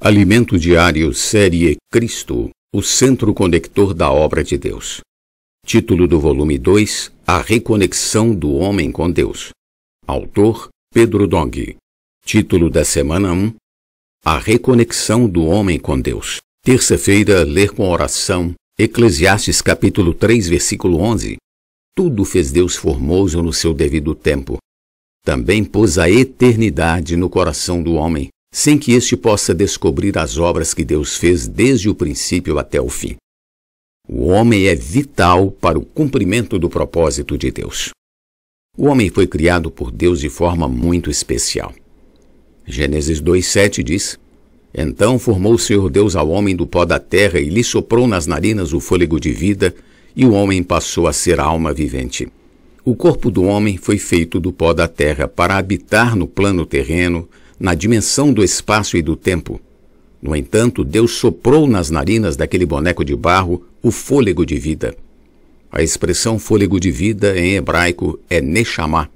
Alimento Diário Série Cristo, o centro conector da obra de Deus. Título do volume 2: A reconexão do homem com Deus. Autor Pedro Dong. Título da semana 1: A reconexão do homem com Deus. Terça-feira, ler com oração Eclesiastes capítulo 3, versículo 11. Tudo fez Deus formoso no seu devido tempo. Também pôs a eternidade no coração do homem sem que este possa descobrir as obras que Deus fez desde o princípio até o fim. O homem é vital para o cumprimento do propósito de Deus. O homem foi criado por Deus de forma muito especial. Gênesis 2,7 diz: Então formou o Senhor Deus ao homem do pó da terra e lhe soprou nas narinas o fôlego de vida, e o homem passou a ser alma vivente. O corpo do homem foi feito do pó da terra para habitar no plano terreno, na dimensão do espaço e do tempo. No entanto, Deus soprou nas narinas daquele boneco de barro o fôlego de vida. A expressão fôlego de vida em hebraico é Neshama.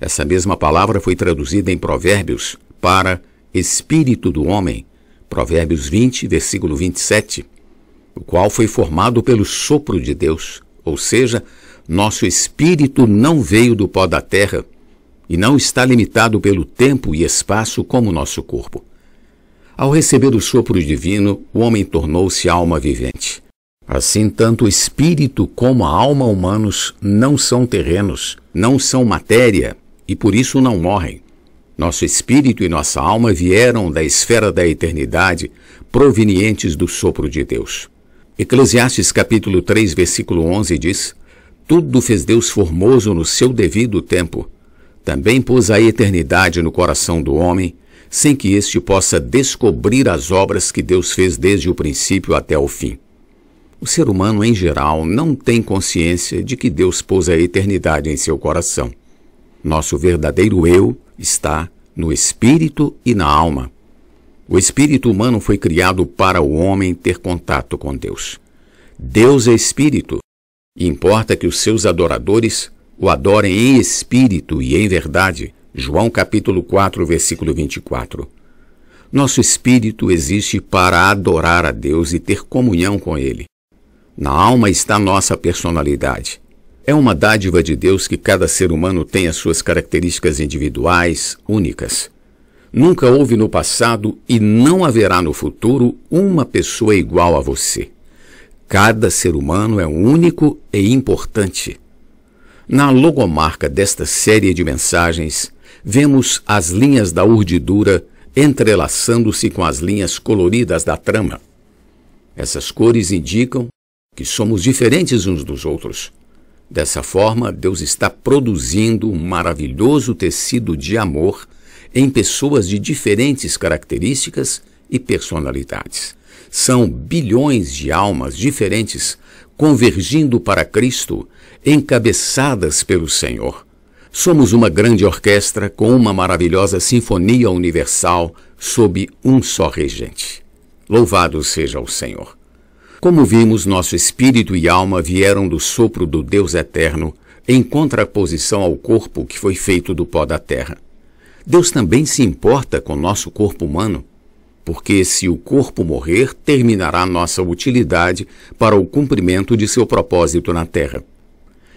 Essa mesma palavra foi traduzida em Provérbios para espírito do homem, Provérbios 20, versículo 27, o qual foi formado pelo sopro de Deus, ou seja, nosso espírito não veio do pó da terra, e não está limitado pelo tempo e espaço como o nosso corpo. Ao receber o sopro divino, o homem tornou-se alma vivente. Assim, tanto o espírito como a alma humanos não são terrenos, não são matéria e por isso não morrem. Nosso espírito e nossa alma vieram da esfera da eternidade, provenientes do sopro de Deus. Eclesiastes capítulo 3, versículo 11 diz: Tudo fez Deus formoso no seu devido tempo também pôs a eternidade no coração do homem, sem que este possa descobrir as obras que Deus fez desde o princípio até o fim. O ser humano em geral não tem consciência de que Deus pôs a eternidade em seu coração. Nosso verdadeiro eu está no espírito e na alma. O espírito humano foi criado para o homem ter contato com Deus. Deus é espírito. E importa que os seus adoradores o adorem em espírito e em verdade. João capítulo 4, versículo 24. Nosso espírito existe para adorar a Deus e ter comunhão com Ele. Na alma está nossa personalidade. É uma dádiva de Deus que cada ser humano tem as suas características individuais, únicas. Nunca houve no passado e não haverá no futuro uma pessoa igual a você. Cada ser humano é único e importante. Na logomarca desta série de mensagens, vemos as linhas da urdidura entrelaçando-se com as linhas coloridas da trama. Essas cores indicam que somos diferentes uns dos outros. Dessa forma, Deus está produzindo um maravilhoso tecido de amor em pessoas de diferentes características e personalidades. São bilhões de almas diferentes convergindo para Cristo, encabeçadas pelo Senhor. Somos uma grande orquestra com uma maravilhosa sinfonia universal sob um só regente. Louvado seja o Senhor. Como vimos, nosso espírito e alma vieram do sopro do Deus eterno, em contraposição ao corpo que foi feito do pó da terra. Deus também se importa com nosso corpo humano porque se o corpo morrer, terminará nossa utilidade para o cumprimento de seu propósito na terra.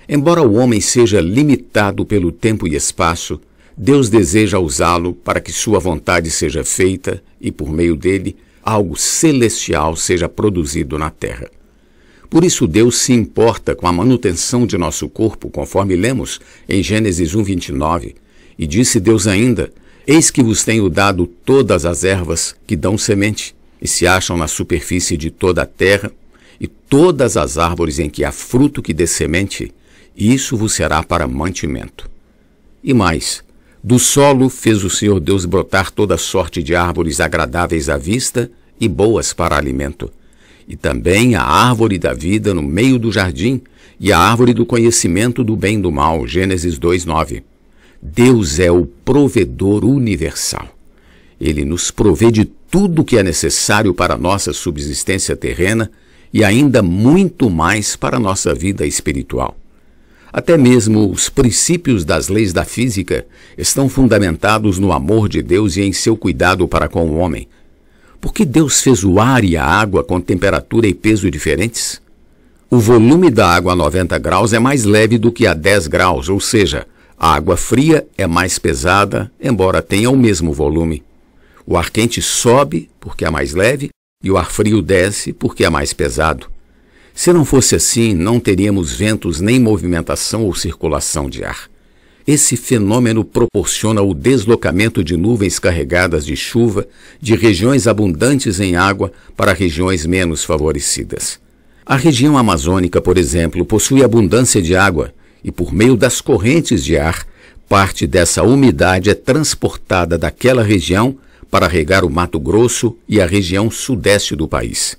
Embora o homem seja limitado pelo tempo e espaço, Deus deseja usá-lo para que sua vontade seja feita e, por meio dele, algo celestial seja produzido na terra. Por isso, Deus se importa com a manutenção de nosso corpo, conforme lemos em Gênesis 1,29. E disse Deus ainda: Eis que vos tenho dado todas as ervas que dão semente, e se acham na superfície de toda a terra, e todas as árvores em que há fruto que dê semente, e isso vos será para mantimento. E mais, do solo fez o Senhor Deus brotar toda sorte de árvores agradáveis à vista e boas para alimento, e também a árvore da vida no meio do jardim, e a árvore do conhecimento do bem e do mal. Gênesis 2:9. Deus é o provedor universal. Ele nos provê de tudo o que é necessário para a nossa subsistência terrena e ainda muito mais para a nossa vida espiritual. Até mesmo os princípios das leis da física estão fundamentados no amor de Deus e em seu cuidado para com o homem. Por que Deus fez o ar e a água com temperatura e peso diferentes? O volume da água a 90 graus é mais leve do que a 10 graus, ou seja, a água fria é mais pesada, embora tenha o mesmo volume. O ar quente sobe, porque é mais leve, e o ar frio desce, porque é mais pesado. Se não fosse assim, não teríamos ventos nem movimentação ou circulação de ar. Esse fenômeno proporciona o deslocamento de nuvens carregadas de chuva de regiões abundantes em água para regiões menos favorecidas. A região amazônica, por exemplo, possui abundância de água, e por meio das correntes de ar, parte dessa umidade é transportada daquela região para regar o Mato Grosso e a região sudeste do país.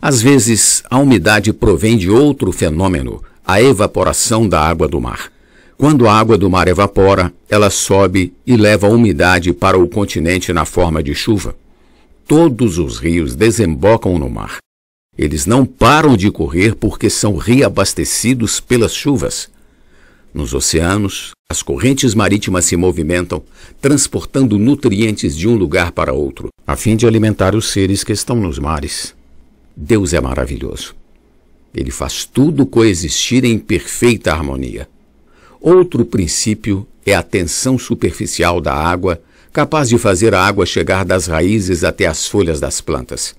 Às vezes, a umidade provém de outro fenômeno, a evaporação da água do mar. Quando a água do mar evapora, ela sobe e leva a umidade para o continente na forma de chuva. Todos os rios desembocam no mar. Eles não param de correr porque são reabastecidos pelas chuvas. Nos oceanos, as correntes marítimas se movimentam, transportando nutrientes de um lugar para outro, a fim de alimentar os seres que estão nos mares. Deus é maravilhoso. Ele faz tudo coexistir em perfeita harmonia. Outro princípio é a tensão superficial da água, capaz de fazer a água chegar das raízes até as folhas das plantas.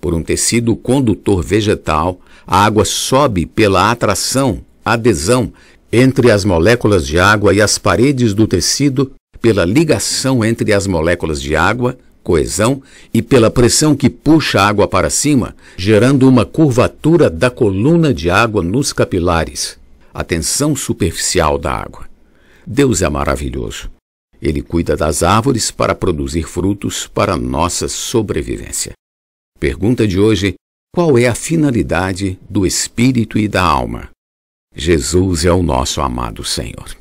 Por um tecido condutor vegetal, a água sobe pela atração, adesão entre as moléculas de água e as paredes do tecido pela ligação entre as moléculas de água, coesão, e pela pressão que puxa a água para cima, gerando uma curvatura da coluna de água nos capilares, a tensão superficial da água. Deus é maravilhoso. Ele cuida das árvores para produzir frutos para nossa sobrevivência. Pergunta de hoje: qual é a finalidade do espírito e da alma? Jesus é o nosso amado Senhor.